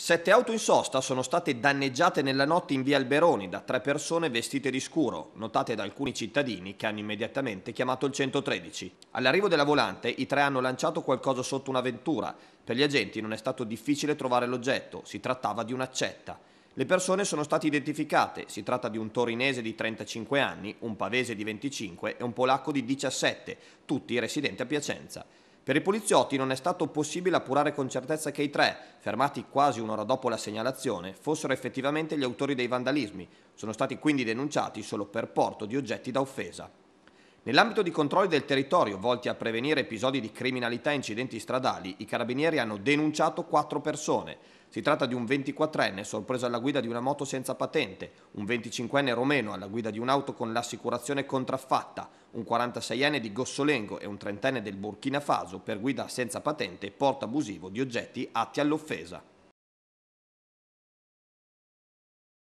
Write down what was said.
Sette auto in sosta sono state danneggiate nella notte in via Alberoni da tre persone vestite di scuro, notate da alcuni cittadini che hanno immediatamente chiamato il 113. All'arrivo della volante i tre hanno lanciato qualcosa sotto una ventura. Per gli agenti non è stato difficile trovare l'oggetto, si trattava di un'accetta. Le persone sono state identificate, si tratta di un torinese di 35 anni, un pavese di 25 e un polacco di 17, tutti residenti a Piacenza. Per i poliziotti non è stato possibile appurare con certezza che i tre, fermati quasi un'ora dopo la segnalazione, fossero effettivamente gli autori dei vandalismi. Sono stati quindi denunciati solo per porto di oggetti da offesa. Nell'ambito di controlli del territorio volti a prevenire episodi di criminalità e incidenti stradali, i carabinieri hanno denunciato quattro persone. Si tratta di un 24enne sorpreso alla guida di una moto senza patente, un 25enne romeno alla guida di un'auto con l'assicurazione contraffatta, un 46enne di Gossolengo e un 30enne del Burkina Faso per guida senza patente e porto abusivo di oggetti atti all'offesa.